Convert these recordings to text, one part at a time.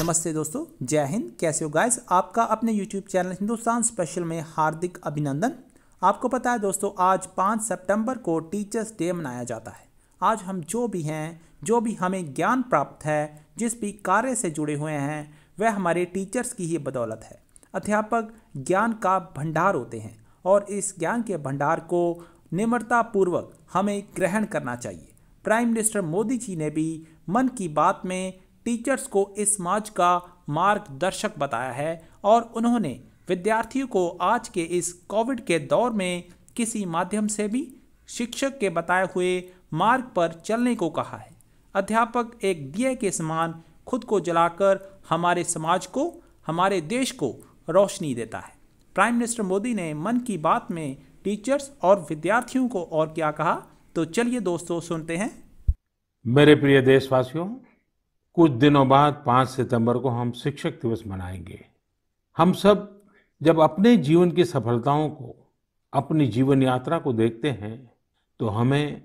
नमस्ते दोस्तों जय हिंद कैसे हो गाइस आपका अपने यूट्यूब चैनल हिंदुस्तान स्पेशल में हार्दिक अभिनंदन आपको पता है दोस्तों आज 5 सितंबर को टीचर्स डे मनाया जाता है आज हम जो भी हैं जो भी हमें ज्ञान प्राप्त है जिस भी कार्य से जुड़े हुए हैं वह हमारे टीचर्स की ही बदौलत है अध्यापक ज्ञान का भंडार होते हैं और इस ज्ञान के भंडार को निम्रतापूर्वक हमें ग्रहण करना चाहिए प्राइम मिनिस्टर मोदी जी ने भी मन की बात में टीचर्स को इस समाज का मार्गदर्शक बताया है और उन्होंने विद्यार्थियों को आज के इस कोविड के दौर में किसी माध्यम से भी शिक्षक के बताए हुए मार्ग पर चलने को कहा है अध्यापक एक दिए के समान खुद को जलाकर हमारे समाज को हमारे देश को रोशनी देता है प्राइम मिनिस्टर मोदी ने मन की बात में टीचर्स और विद्यार्थियों को और क्या कहा तो चलिए दोस्तों सुनते हैं मेरे प्रिय देशवासियों कुछ दिनों बाद 5 सितंबर को हम शिक्षक दिवस मनाएंगे हम सब जब अपने जीवन की सफलताओं को अपनी जीवन यात्रा को देखते हैं तो हमें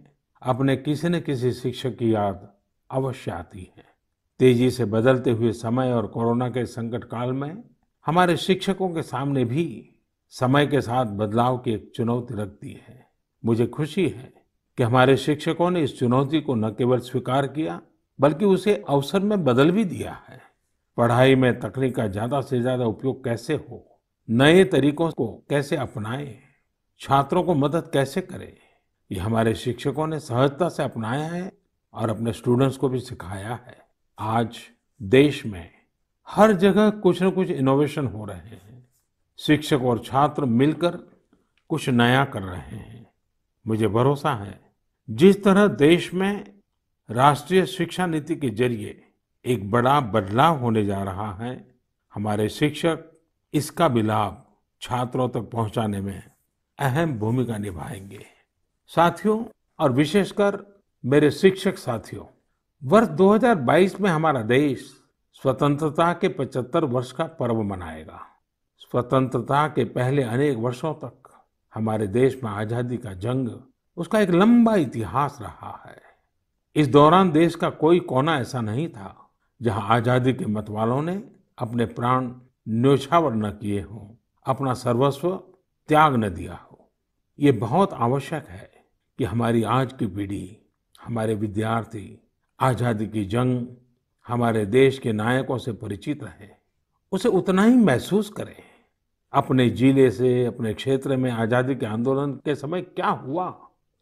अपने किसी न किसी शिक्षक की याद अवश्य आती है तेजी से बदलते हुए समय और कोरोना के संकट काल में हमारे शिक्षकों के सामने भी समय के साथ बदलाव की एक चुनौती रखती है मुझे खुशी है कि हमारे शिक्षकों ने इस चुनौती को न केवल स्वीकार किया बल्कि उसे अवसर में बदल भी दिया है पढ़ाई में तकनीक का ज्यादा से ज्यादा उपयोग कैसे हो नए तरीकों को कैसे अपनाएं छात्रों को मदद कैसे करें ये हमारे शिक्षकों ने सहजता से अपनाया है और अपने स्टूडेंट्स को भी सिखाया है आज देश में हर जगह कुछ न कुछ इनोवेशन हो रहे हैं शिक्षक और छात्र मिलकर कुछ नया कर रहे हैं मुझे भरोसा है जिस तरह देश में राष्ट्रीय शिक्षा नीति के जरिए एक बड़ा बदलाव होने जा रहा है हमारे शिक्षक इसका भी लाभ छात्रों तक पहुंचाने में अहम भूमिका निभाएंगे साथियों और विशेषकर मेरे शिक्षक साथियों वर्ष 2022 में हमारा देश स्वतंत्रता के 75 वर्ष का पर्व मनाएगा स्वतंत्रता के पहले अनेक वर्षों तक हमारे देश में आजादी का जंग उसका एक लंबा इतिहास रहा है इस दौरान देश का कोई कोना ऐसा नहीं था जहां आजादी के मतवालों ने अपने प्राण न्योछावर न किए हो अपना सर्वस्व त्याग न दिया हो ये बहुत आवश्यक है कि हमारी आज की पीढ़ी हमारे विद्यार्थी आज़ादी की जंग हमारे देश के नायकों से परिचित रहे उसे उतना ही महसूस करें अपने जिले से अपने क्षेत्र में आज़ादी के आंदोलन के समय क्या हुआ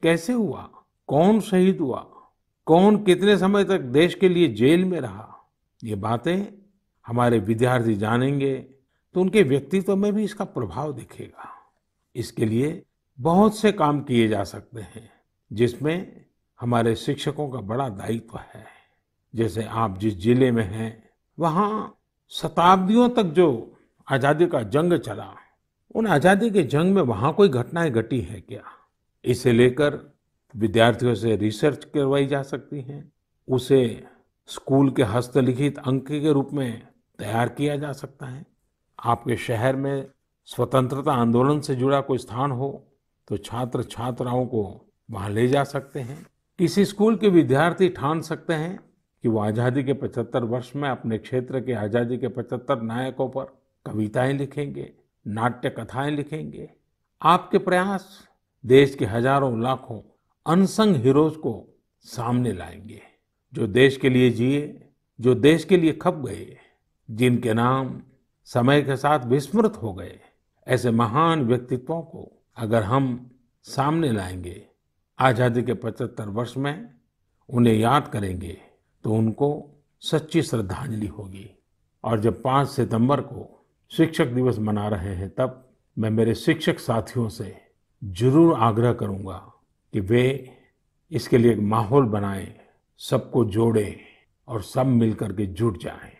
कैसे हुआ कौन शहीद हुआ कौन कितने समय तक देश के लिए जेल में रहा ये बातें हमारे विद्यार्थी जानेंगे तो उनके व्यक्तित्व में भी इसका प्रभाव दिखेगा इसके लिए बहुत से काम किए जा सकते हैं जिसमें हमारे शिक्षकों का बड़ा दायित्व है जैसे आप जिस जिले में हैं वहाँ शताब्दियों तक जो आज़ादी का जंग चला उन आज़ादी के जंग में वहाँ कोई घटनाएं घटी है क्या इसे लेकर विद्यार्थियों से रिसर्च करवाई जा सकती है उसे स्कूल के हस्तलिखित अंक के रूप में तैयार किया जा सकता है आपके शहर में स्वतंत्रता आंदोलन से जुड़ा कोई स्थान हो तो छात्र छात्राओं को वहां ले जा सकते हैं किसी स्कूल के विद्यार्थी ठान सकते हैं कि वो आज़ादी के 75 वर्ष में अपने क्षेत्र के आज़ादी के 75 नायकों पर कविताएं लिखेंगे नाट्य कथाएं लिखेंगे आपके प्रयास देश के हजारों लाखों अनसंग हीरोज को सामने लाएंगे जो देश के लिए जिए जो देश के लिए खप गए जिनके नाम समय के साथ विस्मृत हो गए ऐसे महान व्यक्तित्वों को अगर हम सामने लाएंगे आज़ादी के 75 वर्ष में उन्हें याद करेंगे तो उनको सच्ची श्रद्धांजलि होगी और जब 5 सितंबर को शिक्षक दिवस मना रहे हैं तब मैं मेरे शिक्षक साथियों से जरूर आग्रह करूंगा कि वे इसके लिए एक माहौल बनाएं सबको जोड़े और सब मिलकर के जुट जाएं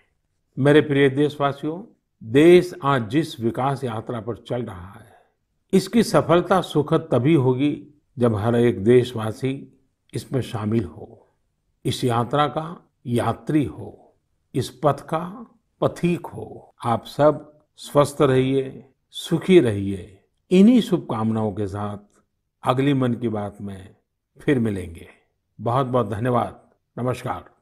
मेरे प्रिय देशवासियों देश आज जिस विकास यात्रा पर चल रहा है इसकी सफलता सुखद तभी होगी जब हर एक देशवासी इसमें शामिल हो इस यात्रा का यात्री हो इस पथ का पथिक हो आप सब स्वस्थ रहिए सुखी रहिए इन्हीं शुभकामनाओं के साथ अगली मन की बात में फिर मिलेंगे बहुत बहुत धन्यवाद नमस्कार